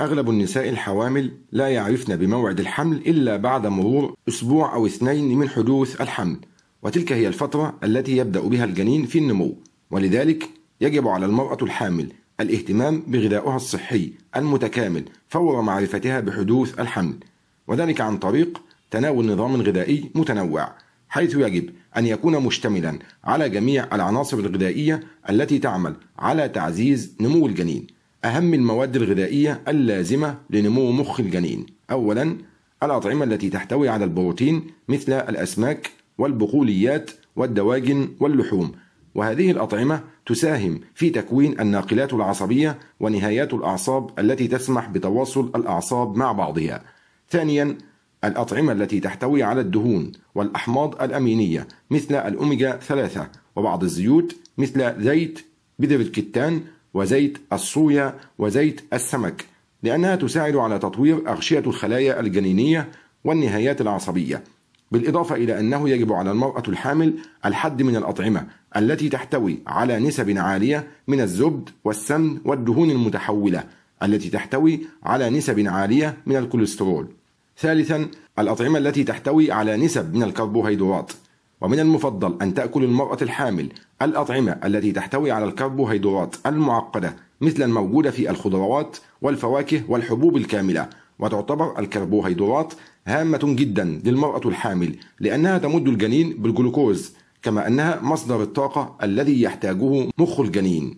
أغلب النساء الحوامل لا يعرفن بموعد الحمل إلا بعد مرور أسبوع أو اثنين من حدوث الحمل وتلك هي الفترة التي يبدأ بها الجنين في النمو ولذلك يجب على المرأة الحامل الاهتمام بغذائها الصحي المتكامل فور معرفتها بحدوث الحمل وذلك عن طريق تناول نظام غذائي متنوع حيث يجب أن يكون مشتملا على جميع العناصر الغذائية التي تعمل على تعزيز نمو الجنين أهم المواد الغذائية اللازمة لنمو مخ الجنين أولا الأطعمة التي تحتوي على البروتين مثل الأسماك والبقوليات والدواجن واللحوم وهذه الأطعمة تساهم في تكوين الناقلات العصبية ونهايات الأعصاب التي تسمح بتواصل الأعصاب مع بعضها ثانيا الأطعمة التي تحتوي على الدهون والأحماض الأمينية مثل الأوميجا 3 وبعض الزيوت مثل زيت بذر الكتان وزيت الصويا وزيت السمك لأنها تساعد على تطوير أغشية الخلايا الجنينية والنهايات العصبية بالإضافة إلى أنه يجب على المرأة الحامل الحد من الأطعمة التي تحتوي على نسب عالية من الزبد والسمن والدهون المتحولة التي تحتوي على نسب عالية من الكوليسترول ثالثا الأطعمة التي تحتوي على نسب من الكربوهيدرات ومن المفضل أن تأكل المرأة الحامل الأطعمة التي تحتوي على الكربوهيدرات المعقدة مثل الموجودة في الخضروات والفواكه والحبوب الكاملة وتعتبر الكربوهيدرات هامة جدا للمرأة الحامل لأنها تمد الجنين بالجلوكوز كما أنها مصدر الطاقة الذي يحتاجه مخ الجنين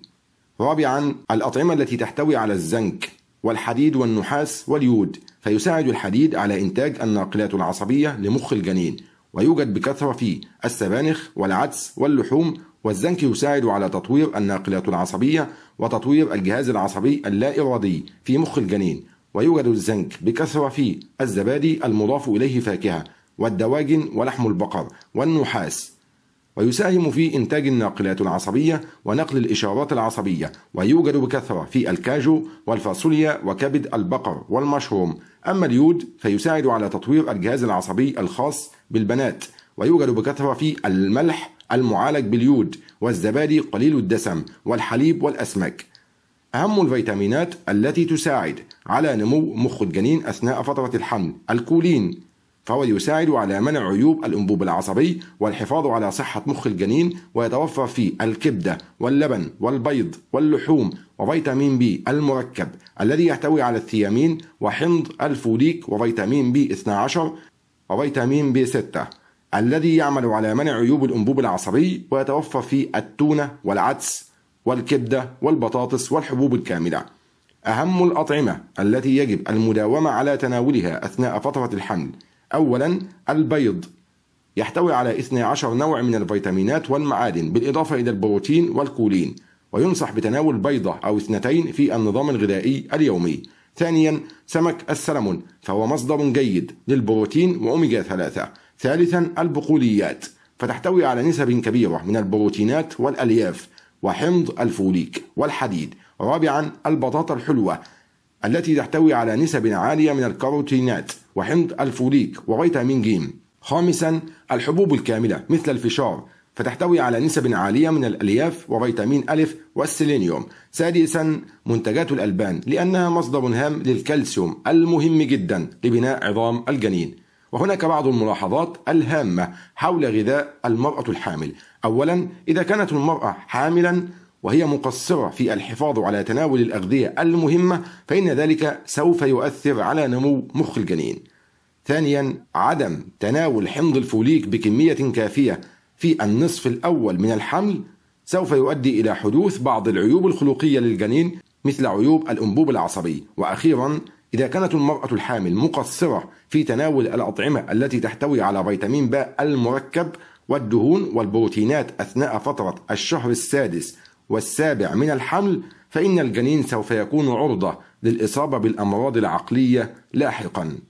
رابعا الأطعمة التي تحتوي على الزنك والحديد والنحاس واليود فيساعد الحديد على إنتاج الناقلات العصبية لمخ الجنين ويوجد بكثرة في السبانخ والعدس واللحوم والزنك يساعد على تطوير الناقلات العصبية وتطوير الجهاز العصبي اللا إرادي في مخ الجنين ويوجد الزنك بكثرة في الزبادي المضاف إليه فاكهة والدواجن ولحم البقر والنحاس ويساهم في إنتاج الناقلات العصبية ونقل الإشارات العصبية ويوجد بكثرة في الكاجو والفاصوليا وكبد البقر والمشروم أما اليود فيساعد على تطوير الجهاز العصبي الخاص بالبنات ويوجد بكثرة في الملح المعالج باليود والزبادي قليل الدسم والحليب والأسماك أهم الفيتامينات التي تساعد على نمو مخ الجنين أثناء فترة الحمل الكولين فهو يساعد على منع عيوب الأنبوب العصبي والحفاظ على صحة مخ الجنين ويتوفر فيه الكبدة واللبن والبيض واللحوم وفيتامين بي المركب الذي يحتوي على الثيامين وحمض الفوليك وفيتامين بي 12 وفيتامين بي 6 الذي يعمل على منع عيوب الأنبوب العصبي ويتوفر فيه التونة والعدس والكبدة والبطاطس والحبوب الكاملة أهم الأطعمة التي يجب المداومة على تناولها أثناء فترة الحمل أولا البيض يحتوي على 12 نوع من الفيتامينات والمعادن بالإضافة إلى البروتين والكولين وينصح بتناول بيضة أو اثنتين في النظام الغذائي اليومي ثانيا سمك السلمون فهو مصدر جيد للبروتين وأوميجا 3 ثالثا البقوليات فتحتوي على نسب كبيرة من البروتينات والألياف وحمض الفوليك والحديد رابعا البطاطا الحلوة التي تحتوي على نسب عالية من الكاروتينات وحمض الفوليك وفيتامين ج خامسا الحبوب الكاملة مثل الفشار فتحتوي على نسب عالية من الألياف وفيتامين ألف والسيلينيوم سادسا منتجات الألبان لأنها مصدر هام للكالسيوم المهم جدا لبناء عظام الجنين وهناك بعض الملاحظات الهامة حول غذاء المرأة الحامل أولا إذا كانت المرأة حاملا وهي مقصرة في الحفاظ على تناول الأغذية المهمة فإن ذلك سوف يؤثر على نمو مخ الجنين. ثانيا عدم تناول حمض الفوليك بكمية كافية في النصف الأول من الحمل سوف يؤدي إلى حدوث بعض العيوب الخلقية للجنين مثل عيوب الأنبوب العصبي وأخيرا إذا كانت المرأة الحامل مقصرة في تناول الأطعمة التي تحتوي على فيتامين باء المركب والدهون والبروتينات أثناء فترة الشهر السادس والسابع من الحمل فإن الجنين سوف يكون عرضة للإصابة بالأمراض العقلية لاحقاً